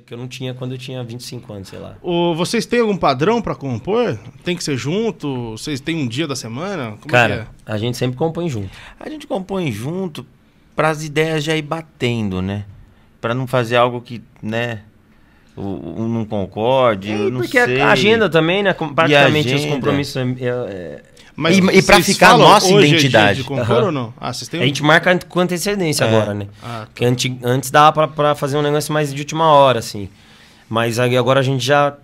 que eu não tinha quando eu tinha 25 anos, sei lá. O, vocês têm algum padrão para compor? Tem que ser junto? Vocês têm um dia da semana? Como é Cara, é? a gente sempre compõe junto. A gente compõe junto para as ideias já ir batendo, né? Para não fazer algo que, né, um não concorde, é, eu não porque sei. a agenda também, né? Praticamente agenda... os compromissos é, é, mas e e para ficar a nossa identidade. É compor, uhum. não? Ah, A gente marca com antecedência é. agora, né? Ah, tá. Porque antes, antes dava para fazer um negócio mais de última hora, assim. Mas agora a gente já,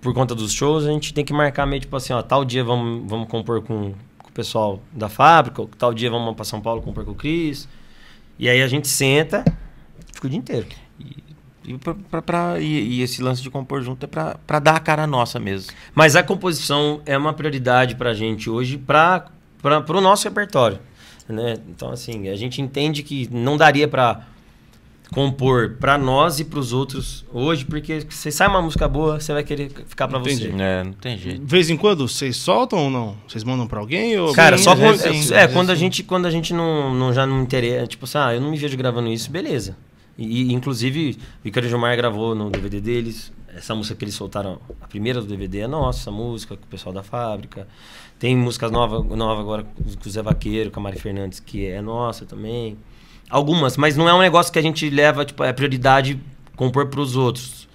por conta dos shows, a gente tem que marcar meio tipo assim, ó, tal dia vamos, vamos compor com, com o pessoal da fábrica, tal dia vamos para São Paulo compor com o Cris. E aí a gente senta, fica o dia inteiro. E e, pra, pra, e, e, esse lance de compor junto é para dar a cara nossa mesmo. Mas a composição é uma prioridade para a gente hoje para o nosso repertório. Né? Então, assim, a gente entende que não daria para compor para nós e para os outros hoje, porque você sai uma música boa, você vai querer ficar para você. É, não tem jeito. De vez em quando vocês soltam ou não? Vocês mandam para alguém ou Cara, só quando, é, é, quando a gente quando a gente não, não já não interessa, tipo assim, ah, eu não me vejo gravando isso, beleza. E, inclusive, o Icaro Gilmar gravou no DVD deles. Essa música que eles soltaram, a primeira do DVD é nossa, música com o pessoal da fábrica. Tem músicas novas nova agora com o Zé Vaqueiro, com a Mari Fernandes, que é nossa também. Algumas, mas não é um negócio que a gente leva, tipo, é prioridade compor para os outros.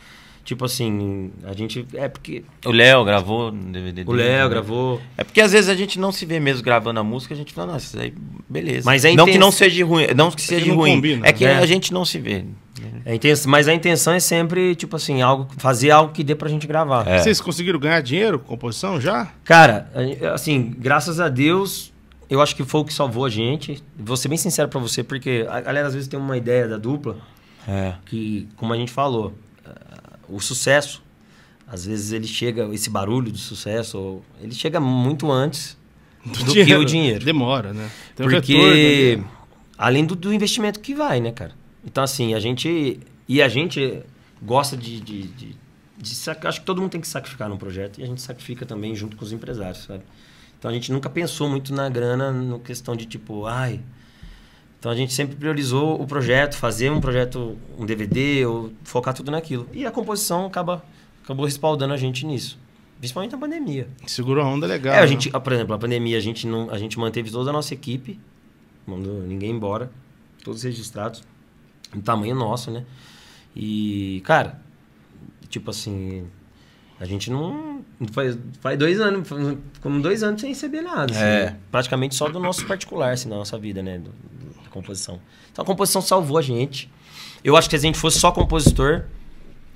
Tipo assim, a gente. É porque. O Léo gravou no DVD. O Léo né? gravou. É porque às vezes a gente não se vê mesmo gravando a música, a gente fala, nossa, isso aí, beleza. Mas é não intenção... que não seja ruim. Não que é seja não ruim. Combina, é que né? a gente não se vê. Né? É intenso, mas a intenção é sempre, tipo assim, algo, fazer algo que dê pra gente gravar. É. Vocês conseguiram ganhar dinheiro com composição já? Cara, assim, graças a Deus, eu acho que foi o que salvou a gente. Vou ser bem sincero pra você, porque a galera às vezes tem uma ideia da dupla. É. Que, como a gente falou, o sucesso. Às vezes ele chega, esse barulho do sucesso, ele chega muito antes do, do dinheiro. que o dinheiro. Demora, né? Tem Porque, retorno, né? além do, do, investimento que vai, né, cara? Então, assim, a gente. E a gente gosta de. de, de, de acho que todo mundo tem que sacrificar num projeto e a gente sacrifica também junto com os empresários, sabe? Então a gente nunca pensou muito na grana, no questão de tipo, ai, então a gente sempre priorizou o projeto, fazer um projeto, um DVD, ou focar tudo naquilo. E a composição acaba, acabou respaldando a gente nisso. Principalmente na pandemia. Segurou a onda legal. É, a né? gente, né? por exemplo, a pandemia a gente, não, a gente manteve toda a nossa equipe, mandou ninguém embora, todos registrados, no tamanho nosso, né? E, cara, tipo assim, a gente não. Faz, faz dois anos, como dois anos sem receber nada. Assim, é. Assim, praticamente só do nosso particular, assim, da nossa vida, né? Do, composição. Então a composição salvou a gente. Eu acho que se a gente fosse só compositor,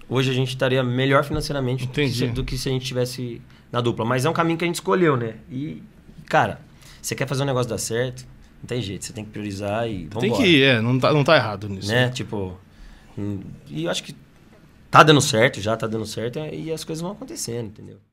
hoje a gente estaria melhor financeiramente do que se a gente tivesse na dupla. Mas é um caminho que a gente escolheu, né? E, cara, você quer fazer um negócio dar certo, não tem jeito, você tem que priorizar e vambora. Tem que ir, é, não tá, não tá errado nisso. né? Tipo, hum, e eu acho que tá dando certo, já tá dando certo e as coisas vão acontecendo, entendeu?